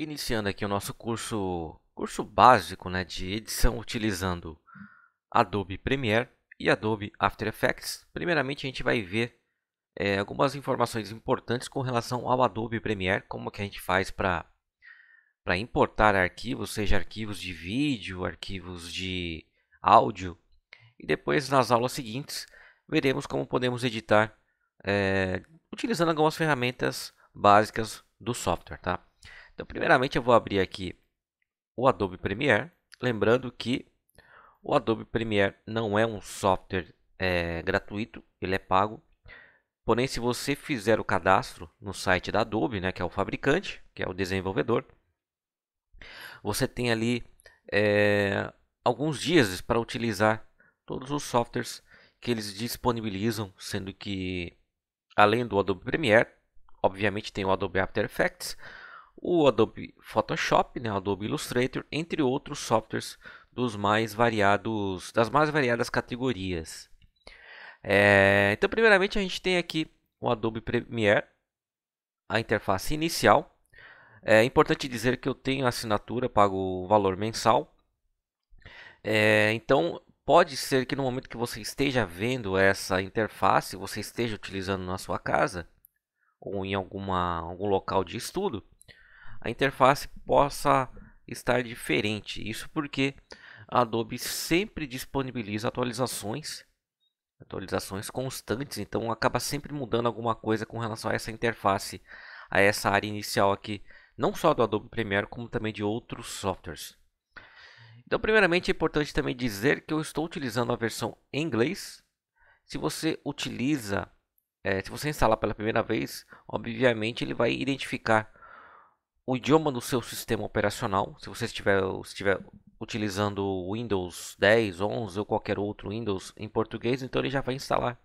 Iniciando aqui o nosso curso, curso básico né, de edição utilizando Adobe Premiere e Adobe After Effects. Primeiramente a gente vai ver é, algumas informações importantes com relação ao Adobe Premiere, como que a gente faz para para importar arquivos, seja arquivos de vídeo, arquivos de áudio. E depois, nas aulas seguintes, veremos como podemos editar é, utilizando algumas ferramentas básicas do software. Tá? Então, primeiramente eu vou abrir aqui o Adobe Premiere, lembrando que o Adobe Premiere não é um software é, gratuito, ele é pago. Porém, se você fizer o cadastro no site da Adobe, né, que é o fabricante, que é o desenvolvedor, você tem ali é, alguns dias para utilizar todos os softwares que eles disponibilizam, sendo que além do Adobe Premiere, obviamente tem o Adobe After Effects, o Adobe Photoshop, né, o Adobe Illustrator, entre outros softwares dos mais variados, das mais variadas categorias. É, então, primeiramente a gente tem aqui o Adobe Premiere, a interface inicial. É importante dizer que eu tenho assinatura, pago o valor mensal. É, então, pode ser que no momento que você esteja vendo essa interface, você esteja utilizando na sua casa ou em alguma, algum local de estudo, a interface possa estar diferente. Isso porque a Adobe sempre disponibiliza atualizações, atualizações constantes, então acaba sempre mudando alguma coisa com relação a essa interface, a essa área inicial aqui, não só do Adobe Premiere, como também de outros softwares. Então, primeiramente é importante também dizer que eu estou utilizando a versão em inglês. Se você utiliza, é, se você instalar pela primeira vez, obviamente ele vai identificar o idioma do seu sistema operacional, se você estiver, estiver utilizando Windows 10, 11 ou qualquer outro Windows em português, então ele já vai instalar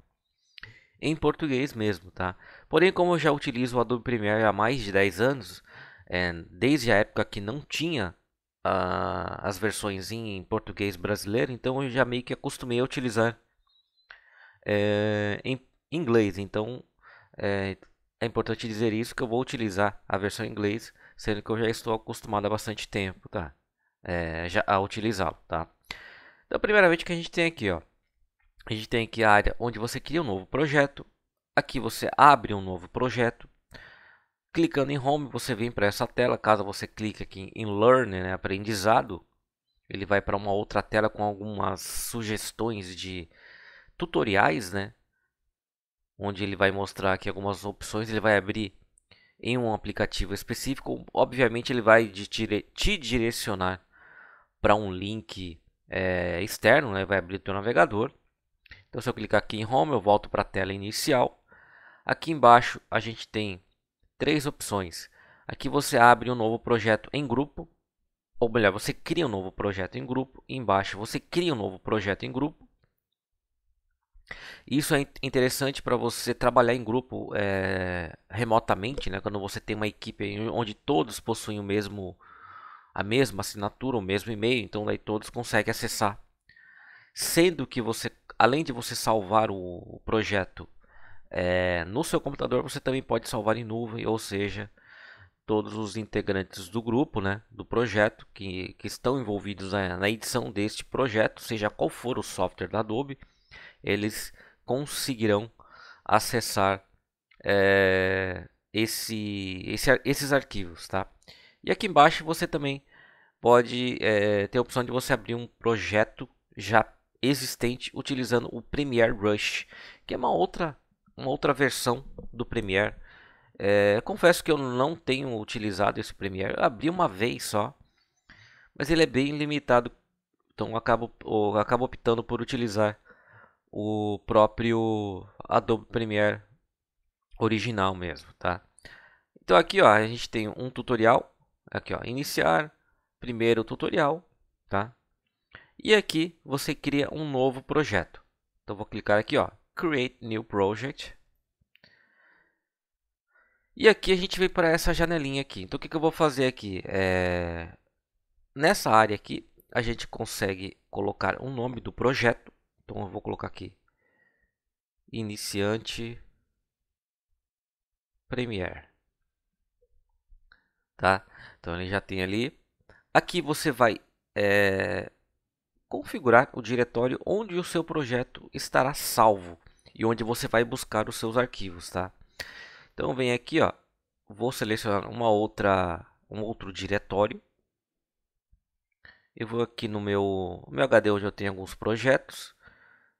em português mesmo, tá? Porém, como eu já utilizo o Adobe Premiere há mais de 10 anos, é, desde a época que não tinha uh, as versões em português brasileiro, então eu já meio que acostumei a utilizar é, em inglês. Então é, é importante dizer isso que eu vou utilizar a versão em inglês sendo que eu já estou acostumado há bastante tempo, tá? É, já a utilizá-lo, tá? Então, primeiramente, o que a gente tem aqui, ó. A gente tem aqui a área onde você cria um novo projeto. Aqui você abre um novo projeto. Clicando em Home, você vem para essa tela. Caso você clique aqui em Learn, né, aprendizado, ele vai para uma outra tela com algumas sugestões de tutoriais, né? Onde ele vai mostrar aqui algumas opções. Ele vai abrir em um aplicativo específico, obviamente ele vai te direcionar para um link é, externo, né? vai abrir o teu navegador. Então se eu clicar aqui em Home, eu volto para a tela inicial. Aqui embaixo a gente tem três opções. Aqui você abre um novo projeto em grupo, ou melhor, você cria um novo projeto em grupo. Embaixo você cria um novo projeto em grupo. Isso é interessante para você trabalhar em grupo é, remotamente, né? quando você tem uma equipe onde todos possuem o mesmo, a mesma assinatura, o mesmo e-mail, então daí todos conseguem acessar. Sendo que você, além de você salvar o, o projeto é, no seu computador, você também pode salvar em nuvem, ou seja, todos os integrantes do grupo, né, do projeto, que, que estão envolvidos na, na edição deste projeto, seja qual for o software da Adobe, eles conseguirão acessar é, esse, esse, esses arquivos, tá? E aqui embaixo você também pode é, ter a opção de você abrir um projeto já existente utilizando o Premiere Rush, que é uma outra, uma outra versão do Premiere. É, confesso que eu não tenho utilizado esse Premiere, eu abri uma vez só, mas ele é bem limitado, então eu acabo, eu acabo optando por utilizar o próprio Adobe Premiere original mesmo, tá? Então aqui ó, a gente tem um tutorial, aqui ó, iniciar, primeiro tutorial, tá? E aqui você cria um novo projeto. Então vou clicar aqui ó, create new project. E aqui a gente vem para essa janelinha aqui. Então o que, que eu vou fazer aqui? É... Nessa área aqui a gente consegue colocar o nome do projeto. Então eu vou colocar aqui iniciante Premiere. Tá? Então ele já tem ali. Aqui você vai é, configurar o diretório onde o seu projeto estará salvo e onde você vai buscar os seus arquivos, tá? Então vem aqui, ó, vou selecionar uma outra, um outro diretório. Eu vou aqui no meu, meu HD onde eu tenho alguns projetos.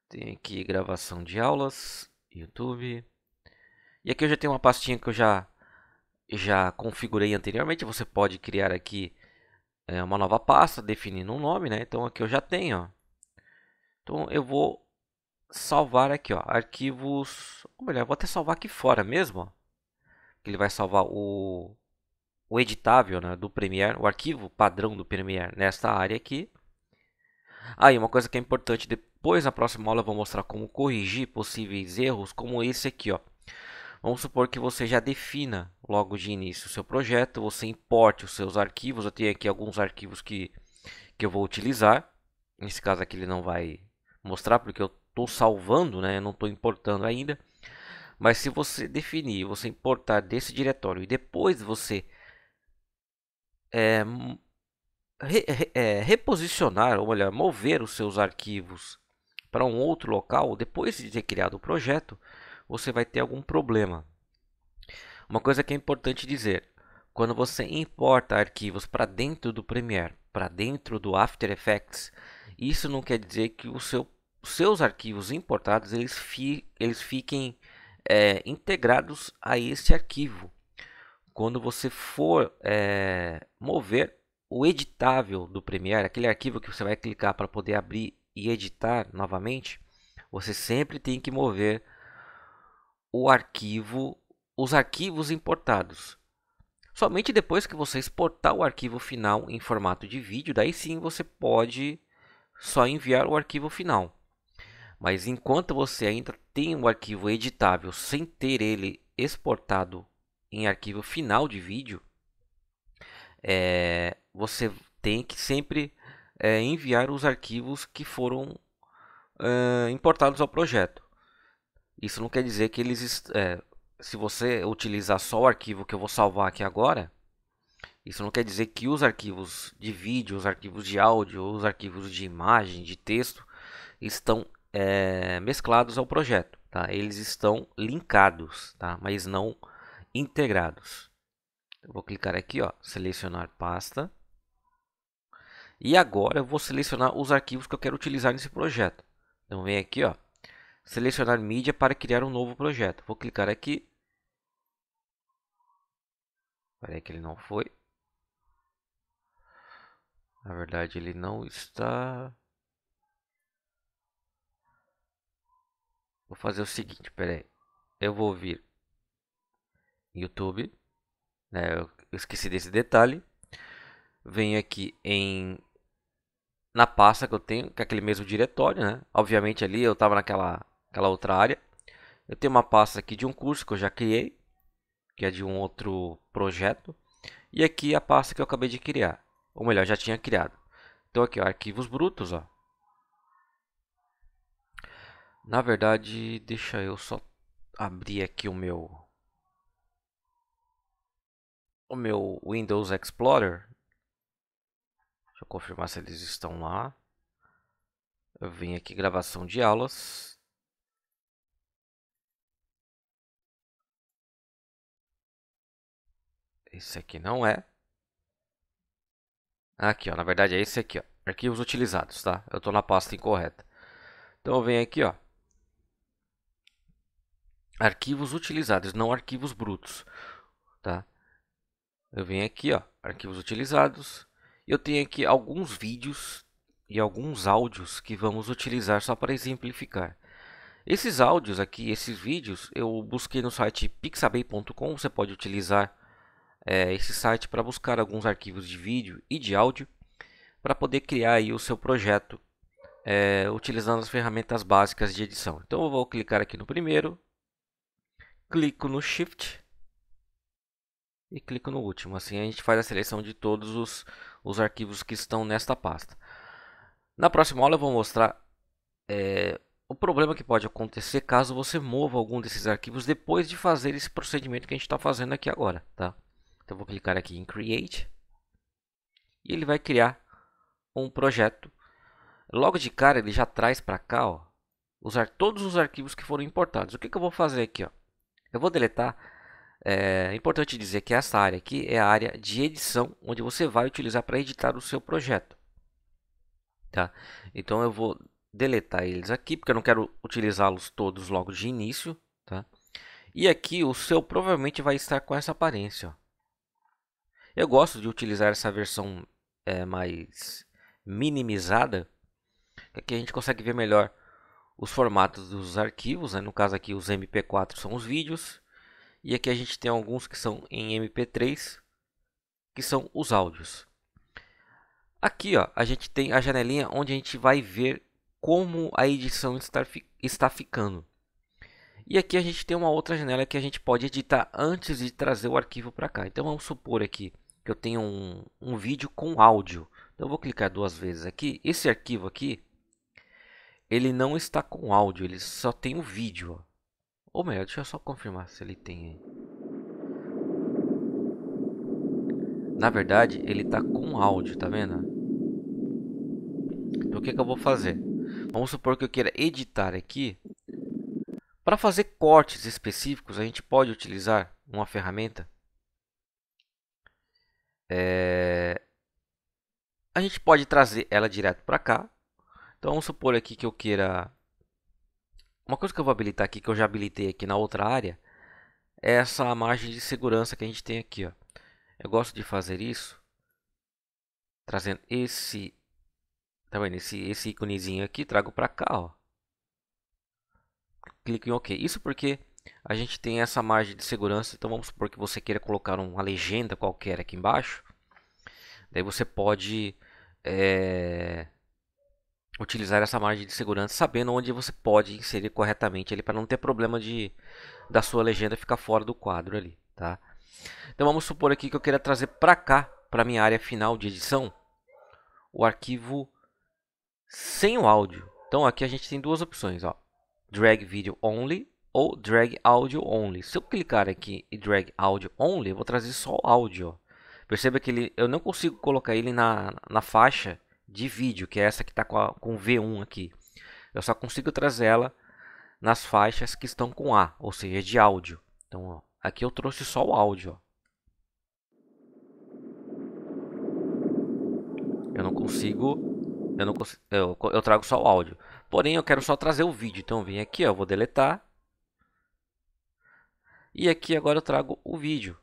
Tem aqui gravação de aulas, YouTube. E aqui eu já tenho uma pastinha que eu já, já configurei anteriormente. Você pode criar aqui é, uma nova pasta, definindo um nome, né? Então aqui eu já tenho. Ó. Então eu vou salvar aqui, ó, arquivos, ou melhor, vou até salvar aqui fora mesmo, ó, ele vai salvar o, o editável né, do Premiere, o arquivo padrão do Premiere nesta área aqui. Aí, ah, uma coisa que é importante, depois na próxima aula eu vou mostrar como corrigir possíveis erros como esse aqui, ó. Vamos supor que você já defina logo de início o seu projeto, você importe os seus arquivos. Eu tenho aqui alguns arquivos que, que eu vou utilizar. Nesse caso aqui ele não vai mostrar porque eu estou salvando, né? eu não estou importando ainda. Mas se você definir, você importar desse diretório e depois você é, re, é, reposicionar, ou melhor, mover os seus arquivos para um outro local, depois de ter criado o projeto, você vai ter algum problema. Uma coisa que é importante dizer, quando você importa arquivos para dentro do Premiere, para dentro do After Effects, isso não quer dizer que os seu, seus arquivos importados eles, fi, eles fiquem é, integrados a esse arquivo. Quando você for é, mover o editável do Premiere, aquele arquivo que você vai clicar para poder abrir e editar novamente, você sempre tem que mover o arquivo, os arquivos importados. Somente depois que você exportar o arquivo final em formato de vídeo, daí sim você pode só enviar o arquivo final. Mas enquanto você ainda tem o arquivo editável sem ter ele exportado em arquivo final de vídeo, é, você tem que sempre é, enviar os arquivos que foram é, importados ao projeto. Isso não quer dizer que eles, é, se você utilizar só o arquivo que eu vou salvar aqui agora, isso não quer dizer que os arquivos de vídeo, os arquivos de áudio, os arquivos de imagem, de texto, estão é, mesclados ao projeto. Tá? Eles estão linkados, tá? mas não integrados. Eu vou clicar aqui, ó, selecionar pasta. E agora eu vou selecionar os arquivos que eu quero utilizar nesse projeto. Então vem aqui, ó, selecionar mídia para criar um novo projeto. Vou clicar aqui. Parei que ele não foi. Na verdade, ele não está. Vou fazer o seguinte, peraí. Eu vou vir YouTube, né? Eu esqueci desse detalhe. Venho aqui em na pasta que eu tenho, que é aquele mesmo diretório, né? Obviamente ali eu estava naquela aquela outra área. Eu tenho uma pasta aqui de um curso que eu já criei, que é de um outro projeto. E aqui é a pasta que eu acabei de criar, ou melhor, já tinha criado. Então aqui, ó, arquivos brutos, ó. Na verdade, deixa eu só abrir aqui o meu o meu Windows Explorer Deixa eu confirmar se eles estão lá. Eu vim aqui gravação de aulas. Esse aqui não é. Ah, aqui, ó, na verdade é esse aqui, ó. Arquivos utilizados, tá? Eu estou na pasta incorreta. Então eu venho aqui, ó. Arquivos utilizados, não arquivos brutos, tá? Eu venho aqui, ó, arquivos utilizados. Eu tenho aqui alguns vídeos e alguns áudios que vamos utilizar só para exemplificar. Esses áudios aqui, esses vídeos, eu busquei no site pixabay.com. Você pode utilizar é, esse site para buscar alguns arquivos de vídeo e de áudio para poder criar aí o seu projeto é, utilizando as ferramentas básicas de edição. Então eu vou clicar aqui no primeiro, clico no Shift e clico no último. Assim a gente faz a seleção de todos os, os arquivos que estão nesta pasta. Na próxima aula eu vou mostrar é, o problema que pode acontecer caso você mova algum desses arquivos depois de fazer esse procedimento que a gente está fazendo aqui agora. Tá? Então eu vou clicar aqui em Create e ele vai criar um projeto. Logo de cara ele já traz para cá ó, usar todos os arquivos que foram importados. O que, que eu vou fazer aqui? Ó? Eu vou deletar é importante dizer que essa área aqui é a área de edição, onde você vai utilizar para editar o seu projeto. Tá? Então eu vou deletar eles aqui, porque eu não quero utilizá-los todos logo de início. Tá? E aqui o seu provavelmente vai estar com essa aparência. Ó. Eu gosto de utilizar essa versão é, mais minimizada, aqui a gente consegue ver melhor os formatos dos arquivos, né? no caso aqui os MP4 são os vídeos, e aqui a gente tem alguns que são em MP3, que são os áudios. Aqui ó, a gente tem a janelinha onde a gente vai ver como a edição está, fi está ficando. E aqui a gente tem uma outra janela que a gente pode editar antes de trazer o arquivo para cá. Então vamos supor aqui que eu tenho um, um vídeo com áudio. Então eu vou clicar duas vezes aqui. Esse arquivo aqui, ele não está com áudio, ele só tem o vídeo. Ó. Ou melhor, deixa eu só confirmar se ele tem. Na verdade, ele tá com áudio, tá vendo? Então o que, que eu vou fazer? Vamos supor que eu queira editar aqui. Para fazer cortes específicos, a gente pode utilizar uma ferramenta. É... A gente pode trazer ela direto para cá. Então vamos supor aqui que eu queira uma coisa que eu vou habilitar aqui, que eu já habilitei aqui na outra área, é essa margem de segurança que a gente tem aqui. Ó. Eu gosto de fazer isso, trazendo esse, tá vendo? esse, esse íconezinho aqui, trago para cá. Ó. Clico em OK. Isso porque a gente tem essa margem de segurança, então vamos supor que você queira colocar uma legenda qualquer aqui embaixo. Daí você pode... É utilizar essa margem de segurança sabendo onde você pode inserir corretamente ele para não ter problema de da sua legenda ficar fora do quadro ali, tá? Então vamos supor aqui que eu queira trazer para cá, para minha área final de edição, o arquivo sem o áudio. Então aqui a gente tem duas opções, ó. Drag video only ou drag audio only. Se eu clicar aqui e drag audio only, eu vou trazer só o áudio, Perceba que ele, eu não consigo colocar ele na, na faixa de vídeo, que é essa que está com, com, V1 aqui. Eu só consigo trazê-la nas faixas que estão com A, ou seja, de áudio. Então, ó, aqui eu trouxe só o áudio. Ó. Eu não consigo... Eu, não cons eu, eu trago só o áudio. Porém, eu quero só trazer o vídeo. Então, vem vim aqui, ó, vou deletar. E aqui agora eu trago o vídeo.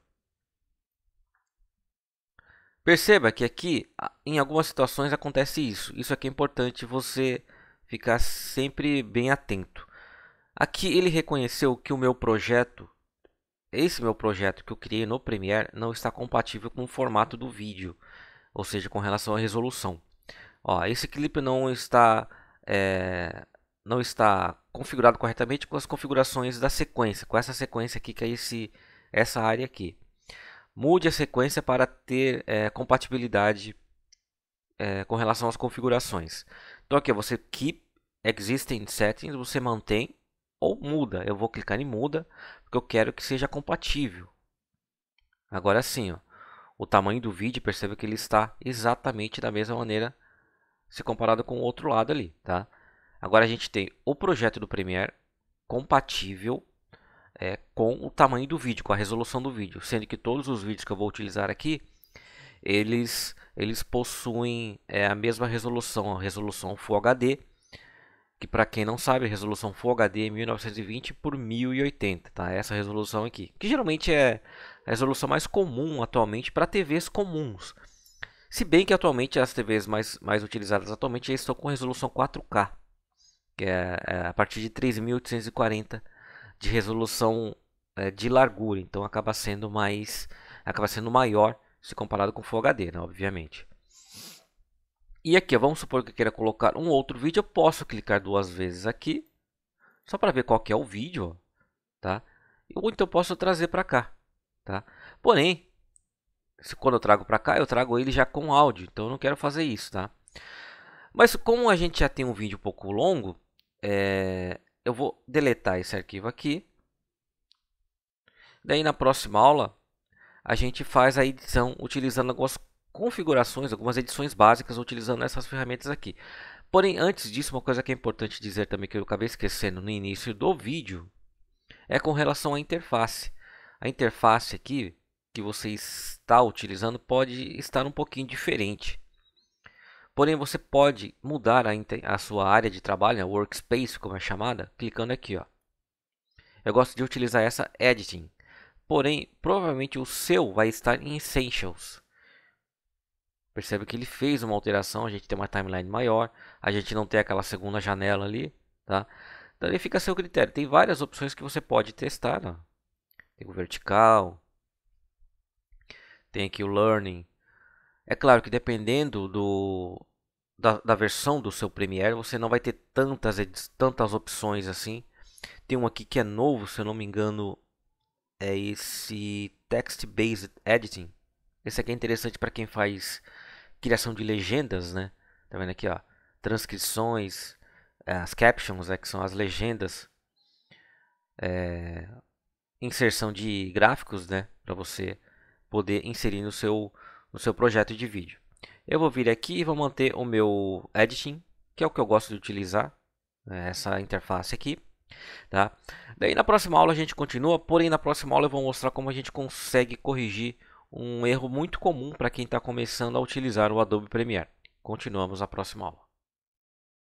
Perceba que aqui, em algumas situações, acontece isso. Isso aqui é importante você ficar sempre bem atento. Aqui ele reconheceu que o meu projeto, esse meu projeto que eu criei no Premiere, não está compatível com o formato do vídeo, ou seja, com relação à resolução. Ó, esse clipe não está, é, não está configurado corretamente com as configurações da sequência, com essa sequência aqui que é esse, essa área aqui. Mude a sequência para ter é, compatibilidade é, com relação às configurações. Então aqui você keep existing settings, você mantém ou muda. Eu vou clicar em muda porque eu quero que seja compatível. Agora sim, ó, o tamanho do vídeo perceba que ele está exatamente da mesma maneira se comparado com o outro lado ali, tá? Agora a gente tem o projeto do Premiere compatível é, com o tamanho do vídeo, com a resolução do vídeo. Sendo que todos os vídeos que eu vou utilizar aqui, eles, eles possuem é, a mesma resolução, a resolução Full HD, que para quem não sabe, a resolução Full HD é 1920 por 1080, tá? Essa resolução aqui, que geralmente é a resolução mais comum atualmente para TVs comuns. Se bem que atualmente as TVs mais, mais utilizadas atualmente estão com resolução 4K, que é, é a partir de 3840 de resolução é, de largura, então acaba sendo mais acaba sendo maior se comparado com Full HD, né, obviamente. E aqui, vamos supor que eu queira colocar um outro vídeo, eu posso clicar duas vezes aqui, só para ver qual que é o vídeo, tá? Ou então eu posso trazer para cá, tá? Porém, se quando eu trago para cá, eu trago ele já com áudio, então eu não quero fazer isso, tá? Mas como a gente já tem um vídeo um pouco longo, é, eu vou deletar esse arquivo aqui. Daí na próxima aula a gente faz a edição utilizando algumas configurações, algumas edições básicas utilizando essas ferramentas aqui. Porém, antes disso, uma coisa que é importante dizer também que eu acabei esquecendo no início do vídeo é com relação à interface. A interface aqui que você está utilizando pode estar um pouquinho diferente. Porém, você pode mudar a, a sua área de trabalho, a né, workspace, como é chamada, clicando aqui. Ó. Eu gosto de utilizar essa Editing. Porém, provavelmente o seu vai estar em Essentials. Percebe que ele fez uma alteração, a gente tem uma timeline maior, a gente não tem aquela segunda janela ali, tá? Então ele fica a seu critério. Tem várias opções que você pode testar, ó. Tem o vertical, tem aqui o learning, é claro que dependendo do, da, da, versão do seu Premiere, você não vai ter tantas, tantas opções assim. Tem um aqui que é novo, se eu não me engano, é esse Text Based Editing. Esse aqui é interessante para quem faz criação de legendas, né? Tá vendo aqui, ó, transcrições, eh, as captions, é, que são as legendas, é, inserção de gráficos, né, para você poder inserir no seu no seu projeto de vídeo. Eu vou vir aqui e vou manter o meu editing, que é o que eu gosto de utilizar, né, essa interface aqui. Tá? Daí na próxima aula a gente continua, porém na próxima aula eu vou mostrar como a gente consegue corrigir um erro muito comum para quem está começando a utilizar o Adobe Premiere. Continuamos na próxima aula.